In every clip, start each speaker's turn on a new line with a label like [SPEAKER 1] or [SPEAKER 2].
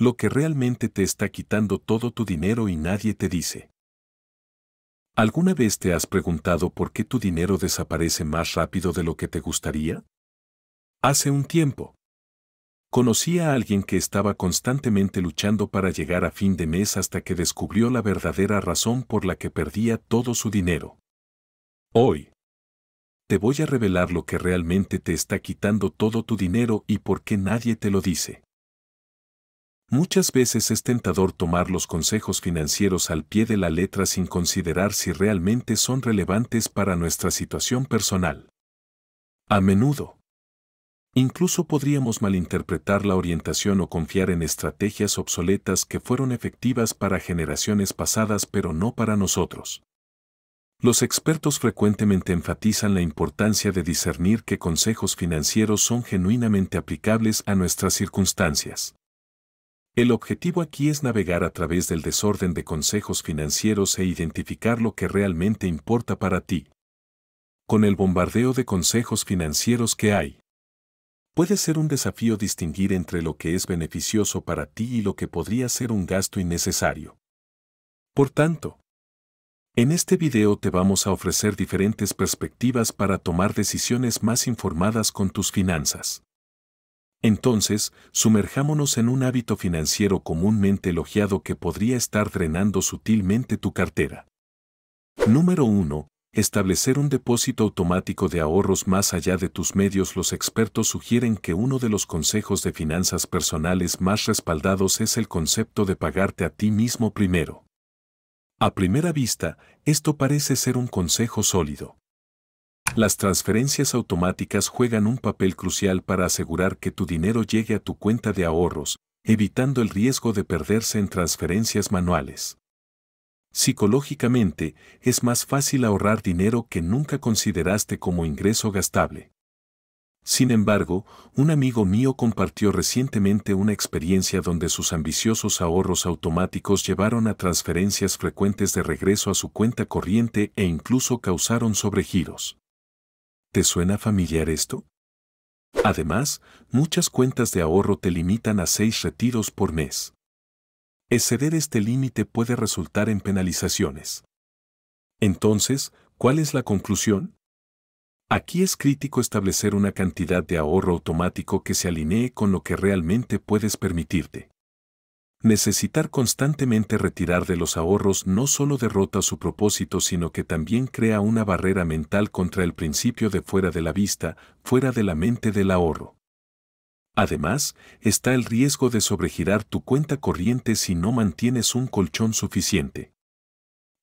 [SPEAKER 1] lo que realmente te está quitando todo tu dinero y nadie te dice. ¿Alguna vez te has preguntado por qué tu dinero desaparece más rápido de lo que te gustaría? Hace un tiempo. Conocí a alguien que estaba constantemente luchando para llegar a fin de mes hasta que descubrió la verdadera razón por la que perdía todo su dinero. Hoy. Te voy a revelar lo que realmente te está quitando todo tu dinero y por qué nadie te lo dice. Muchas veces es tentador tomar los consejos financieros al pie de la letra sin considerar si realmente son relevantes para nuestra situación personal. A menudo. Incluso podríamos malinterpretar la orientación o confiar en estrategias obsoletas que fueron efectivas para generaciones pasadas pero no para nosotros. Los expertos frecuentemente enfatizan la importancia de discernir qué consejos financieros son genuinamente aplicables a nuestras circunstancias. El objetivo aquí es navegar a través del desorden de consejos financieros e identificar lo que realmente importa para ti. Con el bombardeo de consejos financieros que hay, puede ser un desafío distinguir entre lo que es beneficioso para ti y lo que podría ser un gasto innecesario. Por tanto, en este video te vamos a ofrecer diferentes perspectivas para tomar decisiones más informadas con tus finanzas. Entonces, sumerjámonos en un hábito financiero comúnmente elogiado que podría estar drenando sutilmente tu cartera. Número 1. Establecer un depósito automático de ahorros más allá de tus medios. Los expertos sugieren que uno de los consejos de finanzas personales más respaldados es el concepto de pagarte a ti mismo primero. A primera vista, esto parece ser un consejo sólido. Las transferencias automáticas juegan un papel crucial para asegurar que tu dinero llegue a tu cuenta de ahorros, evitando el riesgo de perderse en transferencias manuales. Psicológicamente, es más fácil ahorrar dinero que nunca consideraste como ingreso gastable. Sin embargo, un amigo mío compartió recientemente una experiencia donde sus ambiciosos ahorros automáticos llevaron a transferencias frecuentes de regreso a su cuenta corriente e incluso causaron sobregiros. ¿Te suena familiar esto? Además, muchas cuentas de ahorro te limitan a seis retiros por mes. Exceder este límite puede resultar en penalizaciones. Entonces, ¿cuál es la conclusión? Aquí es crítico establecer una cantidad de ahorro automático que se alinee con lo que realmente puedes permitirte. Necesitar constantemente retirar de los ahorros no solo derrota su propósito, sino que también crea una barrera mental contra el principio de fuera de la vista, fuera de la mente del ahorro. Además, está el riesgo de sobregirar tu cuenta corriente si no mantienes un colchón suficiente.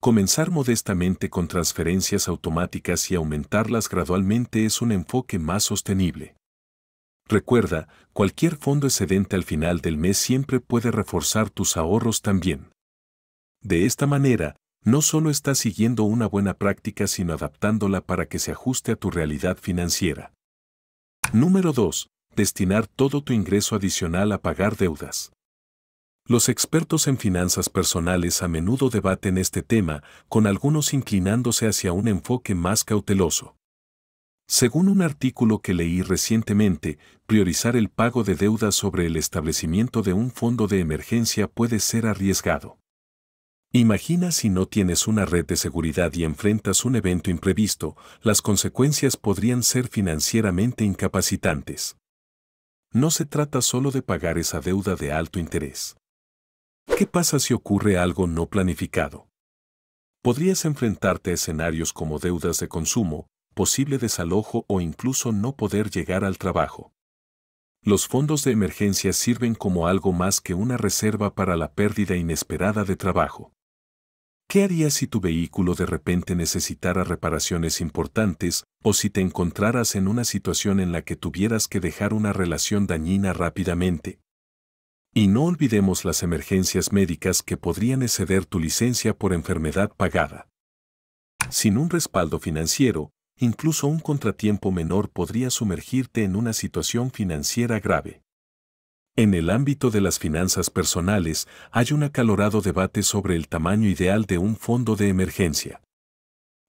[SPEAKER 1] Comenzar modestamente con transferencias automáticas y aumentarlas gradualmente es un enfoque más sostenible. Recuerda, cualquier fondo excedente al final del mes siempre puede reforzar tus ahorros también. De esta manera, no solo estás siguiendo una buena práctica, sino adaptándola para que se ajuste a tu realidad financiera. Número 2. Destinar todo tu ingreso adicional a pagar deudas. Los expertos en finanzas personales a menudo debaten este tema, con algunos inclinándose hacia un enfoque más cauteloso. Según un artículo que leí recientemente, priorizar el pago de deuda sobre el establecimiento de un fondo de emergencia puede ser arriesgado. Imagina si no tienes una red de seguridad y enfrentas un evento imprevisto, las consecuencias podrían ser financieramente incapacitantes. No se trata solo de pagar esa deuda de alto interés. ¿Qué pasa si ocurre algo no planificado? Podrías enfrentarte a escenarios como deudas de consumo, posible desalojo o incluso no poder llegar al trabajo. Los fondos de emergencia sirven como algo más que una reserva para la pérdida inesperada de trabajo. ¿Qué harías si tu vehículo de repente necesitara reparaciones importantes o si te encontraras en una situación en la que tuvieras que dejar una relación dañina rápidamente? Y no olvidemos las emergencias médicas que podrían exceder tu licencia por enfermedad pagada. Sin un respaldo financiero, incluso un contratiempo menor podría sumergirte en una situación financiera grave. En el ámbito de las finanzas personales hay un acalorado debate sobre el tamaño ideal de un fondo de emergencia.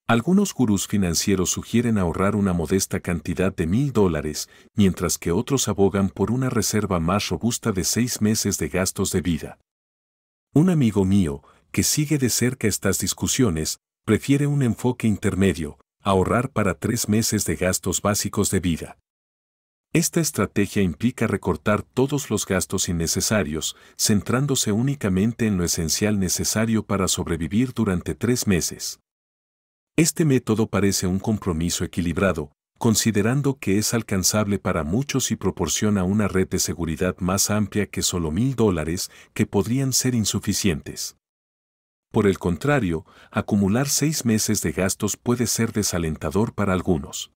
[SPEAKER 1] Algunos gurús financieros sugieren ahorrar una modesta cantidad de mil dólares, mientras que otros abogan por una reserva más robusta de seis meses de gastos de vida. Un amigo mío, que sigue de cerca estas discusiones, prefiere un enfoque intermedio, ahorrar para tres meses de gastos básicos de vida. Esta estrategia implica recortar todos los gastos innecesarios, centrándose únicamente en lo esencial necesario para sobrevivir durante tres meses. Este método parece un compromiso equilibrado, considerando que es alcanzable para muchos y proporciona una red de seguridad más amplia que solo mil dólares, que podrían ser insuficientes. Por el contrario, acumular seis meses de gastos puede ser desalentador para algunos.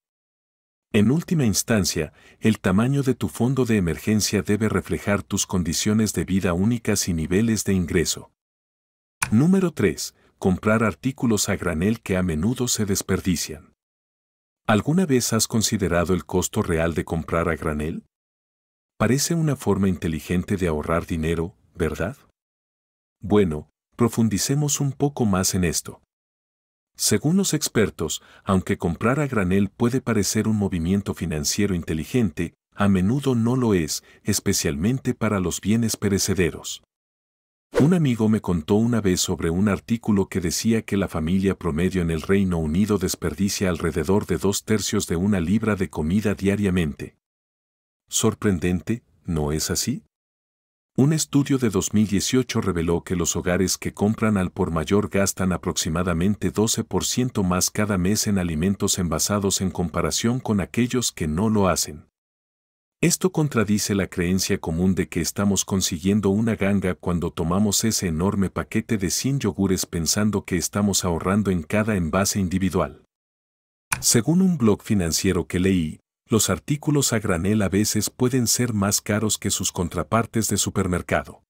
[SPEAKER 1] En última instancia, el tamaño de tu fondo de emergencia debe reflejar tus condiciones de vida únicas y niveles de ingreso. Número 3. Comprar artículos a granel que a menudo se desperdician. ¿Alguna vez has considerado el costo real de comprar a granel? Parece una forma inteligente de ahorrar dinero, ¿verdad? Bueno, Profundicemos un poco más en esto. Según los expertos, aunque comprar a granel puede parecer un movimiento financiero inteligente, a menudo no lo es, especialmente para los bienes perecederos. Un amigo me contó una vez sobre un artículo que decía que la familia promedio en el Reino Unido desperdicia alrededor de dos tercios de una libra de comida diariamente. Sorprendente, ¿no es así? Un estudio de 2018 reveló que los hogares que compran al por mayor gastan aproximadamente 12% más cada mes en alimentos envasados en comparación con aquellos que no lo hacen. Esto contradice la creencia común de que estamos consiguiendo una ganga cuando tomamos ese enorme paquete de 100 yogures pensando que estamos ahorrando en cada envase individual. Según un blog financiero que leí, los artículos a granel a veces pueden ser más caros que sus contrapartes de supermercado.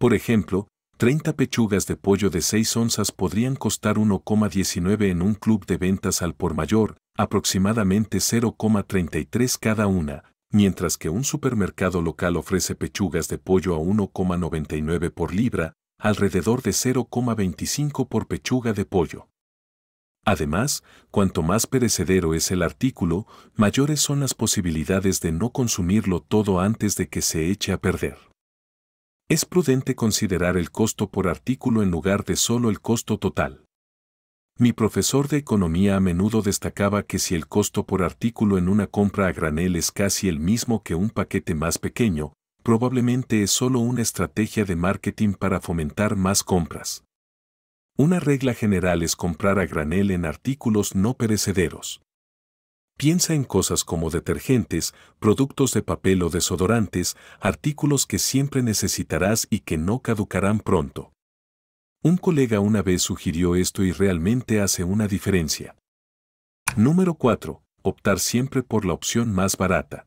[SPEAKER 1] Por ejemplo, 30 pechugas de pollo de 6 onzas podrían costar 1,19 en un club de ventas al por mayor, aproximadamente 0,33 cada una, mientras que un supermercado local ofrece pechugas de pollo a 1,99 por libra, alrededor de 0,25 por pechuga de pollo. Además, cuanto más perecedero es el artículo, mayores son las posibilidades de no consumirlo todo antes de que se eche a perder. Es prudente considerar el costo por artículo en lugar de solo el costo total. Mi profesor de economía a menudo destacaba que si el costo por artículo en una compra a granel es casi el mismo que un paquete más pequeño, probablemente es solo una estrategia de marketing para fomentar más compras. Una regla general es comprar a granel en artículos no perecederos. Piensa en cosas como detergentes, productos de papel o desodorantes, artículos que siempre necesitarás y que no caducarán pronto. Un colega una vez sugirió esto y realmente hace una diferencia. Número 4. Optar siempre por la opción más barata.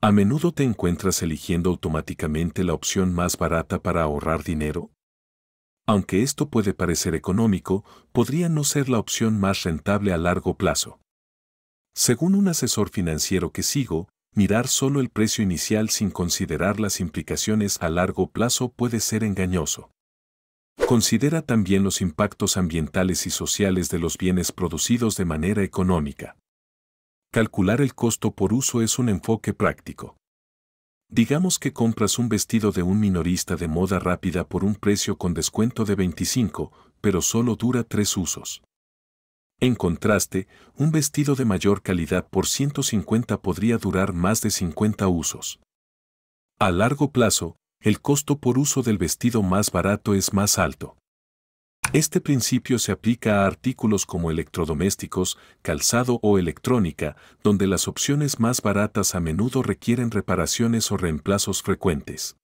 [SPEAKER 1] A menudo te encuentras eligiendo automáticamente la opción más barata para ahorrar dinero, aunque esto puede parecer económico, podría no ser la opción más rentable a largo plazo. Según un asesor financiero que sigo, mirar solo el precio inicial sin considerar las implicaciones a largo plazo puede ser engañoso. Considera también los impactos ambientales y sociales de los bienes producidos de manera económica. Calcular el costo por uso es un enfoque práctico. Digamos que compras un vestido de un minorista de moda rápida por un precio con descuento de 25, pero solo dura tres usos. En contraste, un vestido de mayor calidad por 150 podría durar más de 50 usos. A largo plazo, el costo por uso del vestido más barato es más alto. Este principio se aplica a artículos como electrodomésticos, calzado o electrónica, donde las opciones más baratas a menudo requieren reparaciones o reemplazos frecuentes.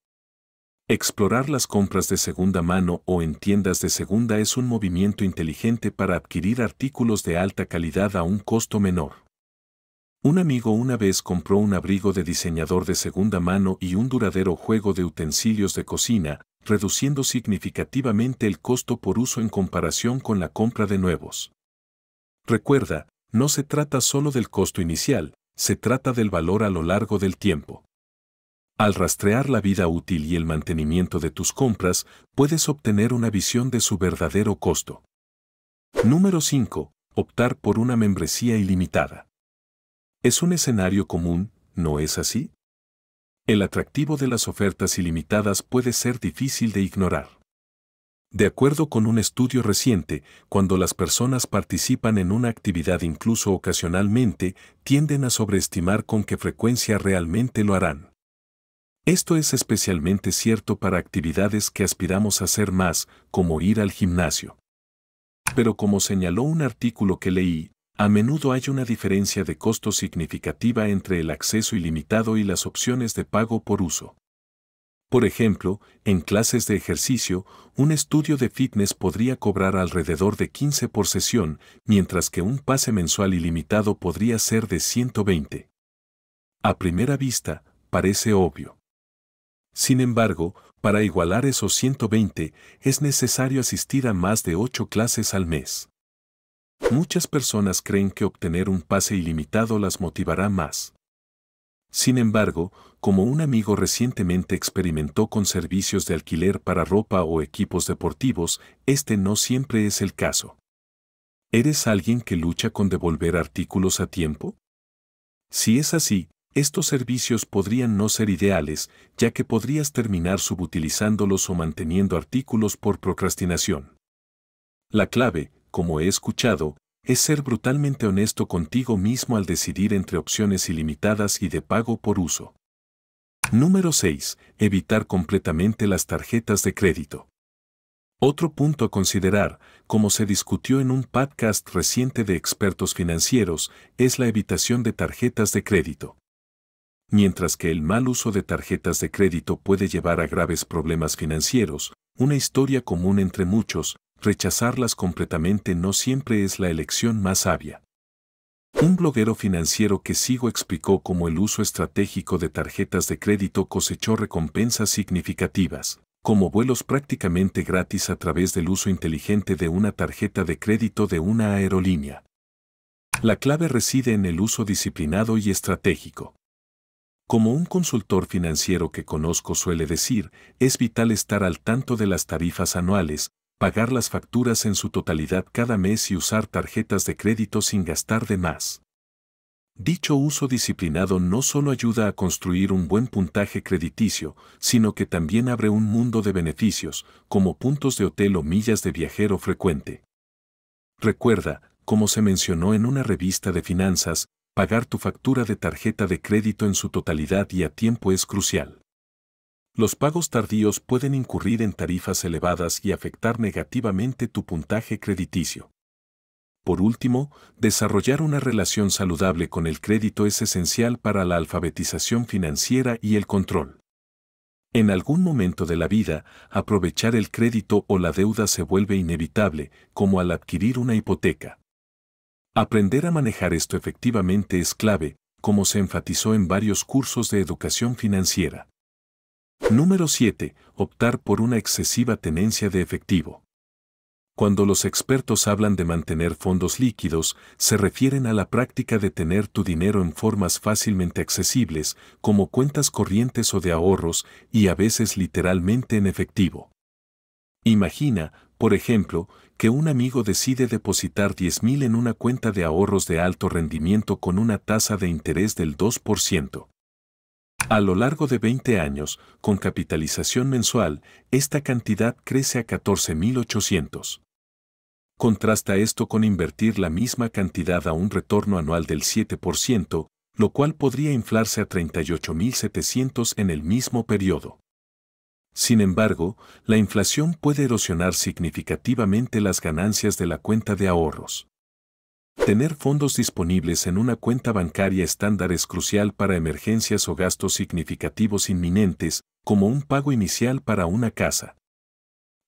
[SPEAKER 1] Explorar las compras de segunda mano o en tiendas de segunda es un movimiento inteligente para adquirir artículos de alta calidad a un costo menor. Un amigo una vez compró un abrigo de diseñador de segunda mano y un duradero juego de utensilios de cocina, reduciendo significativamente el costo por uso en comparación con la compra de nuevos. Recuerda, no se trata solo del costo inicial, se trata del valor a lo largo del tiempo. Al rastrear la vida útil y el mantenimiento de tus compras, puedes obtener una visión de su verdadero costo. Número 5. Optar por una membresía ilimitada. Es un escenario común, ¿no es así? el atractivo de las ofertas ilimitadas puede ser difícil de ignorar. De acuerdo con un estudio reciente, cuando las personas participan en una actividad incluso ocasionalmente, tienden a sobreestimar con qué frecuencia realmente lo harán. Esto es especialmente cierto para actividades que aspiramos a hacer más, como ir al gimnasio. Pero como señaló un artículo que leí, a menudo hay una diferencia de costo significativa entre el acceso ilimitado y las opciones de pago por uso. Por ejemplo, en clases de ejercicio, un estudio de fitness podría cobrar alrededor de 15 por sesión, mientras que un pase mensual ilimitado podría ser de 120. A primera vista, parece obvio. Sin embargo, para igualar esos 120, es necesario asistir a más de 8 clases al mes. Muchas personas creen que obtener un pase ilimitado las motivará más. Sin embargo, como un amigo recientemente experimentó con servicios de alquiler para ropa o equipos deportivos, este no siempre es el caso. ¿Eres alguien que lucha con devolver artículos a tiempo? Si es así, estos servicios podrían no ser ideales, ya que podrías terminar subutilizándolos o manteniendo artículos por procrastinación. La clave, como he escuchado, es ser brutalmente honesto contigo mismo al decidir entre opciones ilimitadas y de pago por uso. Número 6. Evitar completamente las tarjetas de crédito. Otro punto a considerar, como se discutió en un podcast reciente de expertos financieros, es la evitación de tarjetas de crédito. Mientras que el mal uso de tarjetas de crédito puede llevar a graves problemas financieros, una historia común entre muchos rechazarlas completamente no siempre es la elección más sabia. Un bloguero financiero que sigo explicó cómo el uso estratégico de tarjetas de crédito cosechó recompensas significativas, como vuelos prácticamente gratis a través del uso inteligente de una tarjeta de crédito de una aerolínea. La clave reside en el uso disciplinado y estratégico. Como un consultor financiero que conozco suele decir, es vital estar al tanto de las tarifas anuales, pagar las facturas en su totalidad cada mes y usar tarjetas de crédito sin gastar de más. Dicho uso disciplinado no solo ayuda a construir un buen puntaje crediticio, sino que también abre un mundo de beneficios, como puntos de hotel o millas de viajero frecuente. Recuerda, como se mencionó en una revista de finanzas, pagar tu factura de tarjeta de crédito en su totalidad y a tiempo es crucial. Los pagos tardíos pueden incurrir en tarifas elevadas y afectar negativamente tu puntaje crediticio. Por último, desarrollar una relación saludable con el crédito es esencial para la alfabetización financiera y el control. En algún momento de la vida, aprovechar el crédito o la deuda se vuelve inevitable, como al adquirir una hipoteca. Aprender a manejar esto efectivamente es clave, como se enfatizó en varios cursos de educación financiera. Número 7. Optar por una excesiva tenencia de efectivo. Cuando los expertos hablan de mantener fondos líquidos, se refieren a la práctica de tener tu dinero en formas fácilmente accesibles, como cuentas corrientes o de ahorros, y a veces literalmente en efectivo. Imagina, por ejemplo, que un amigo decide depositar 10.000 en una cuenta de ahorros de alto rendimiento con una tasa de interés del 2%. A lo largo de 20 años, con capitalización mensual, esta cantidad crece a 14.800. Contrasta esto con invertir la misma cantidad a un retorno anual del 7%, lo cual podría inflarse a 38.700 en el mismo periodo. Sin embargo, la inflación puede erosionar significativamente las ganancias de la cuenta de ahorros. Tener fondos disponibles en una cuenta bancaria estándar es crucial para emergencias o gastos significativos inminentes, como un pago inicial para una casa.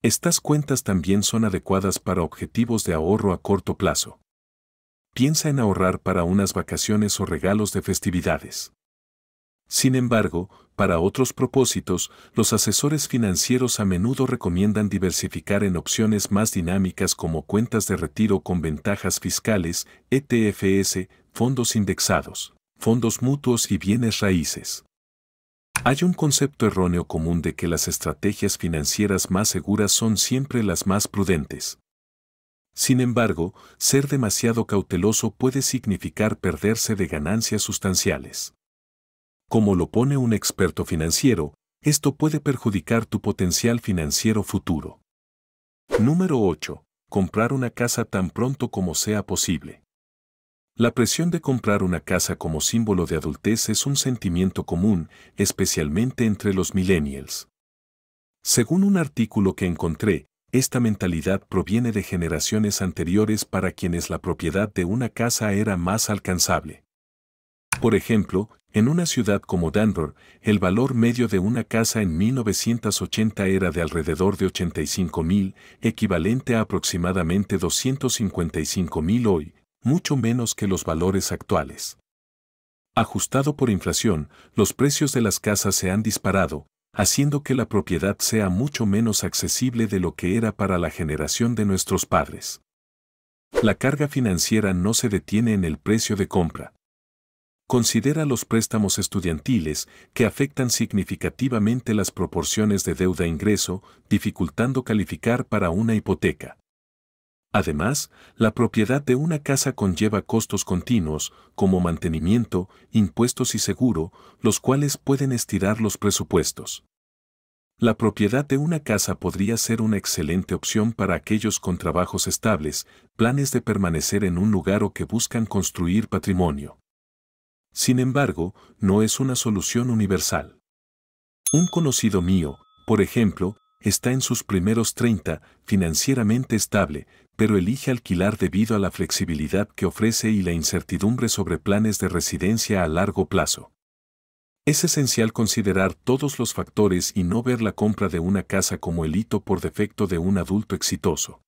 [SPEAKER 1] Estas cuentas también son adecuadas para objetivos de ahorro a corto plazo. Piensa en ahorrar para unas vacaciones o regalos de festividades. Sin embargo, para otros propósitos, los asesores financieros a menudo recomiendan diversificar en opciones más dinámicas como cuentas de retiro con ventajas fiscales, ETFs, fondos indexados, fondos mutuos y bienes raíces. Hay un concepto erróneo común de que las estrategias financieras más seguras son siempre las más prudentes. Sin embargo, ser demasiado cauteloso puede significar perderse de ganancias sustanciales como lo pone un experto financiero, esto puede perjudicar tu potencial financiero futuro. Número 8. Comprar una casa tan pronto como sea posible. La presión de comprar una casa como símbolo de adultez es un sentimiento común, especialmente entre los millennials. Según un artículo que encontré, esta mentalidad proviene de generaciones anteriores para quienes la propiedad de una casa era más alcanzable. Por ejemplo, en una ciudad como Denver, el valor medio de una casa en 1980 era de alrededor de 85.000, equivalente a aproximadamente 255.000 hoy, mucho menos que los valores actuales. Ajustado por inflación, los precios de las casas se han disparado, haciendo que la propiedad sea mucho menos accesible de lo que era para la generación de nuestros padres. La carga financiera no se detiene en el precio de compra considera los préstamos estudiantiles que afectan significativamente las proporciones de deuda-ingreso, dificultando calificar para una hipoteca. Además, la propiedad de una casa conlleva costos continuos, como mantenimiento, impuestos y seguro, los cuales pueden estirar los presupuestos. La propiedad de una casa podría ser una excelente opción para aquellos con trabajos estables, planes de permanecer en un lugar o que buscan construir patrimonio. Sin embargo, no es una solución universal. Un conocido mío, por ejemplo, está en sus primeros 30, financieramente estable, pero elige alquilar debido a la flexibilidad que ofrece y la incertidumbre sobre planes de residencia a largo plazo. Es esencial considerar todos los factores y no ver la compra de una casa como el hito por defecto de un adulto exitoso.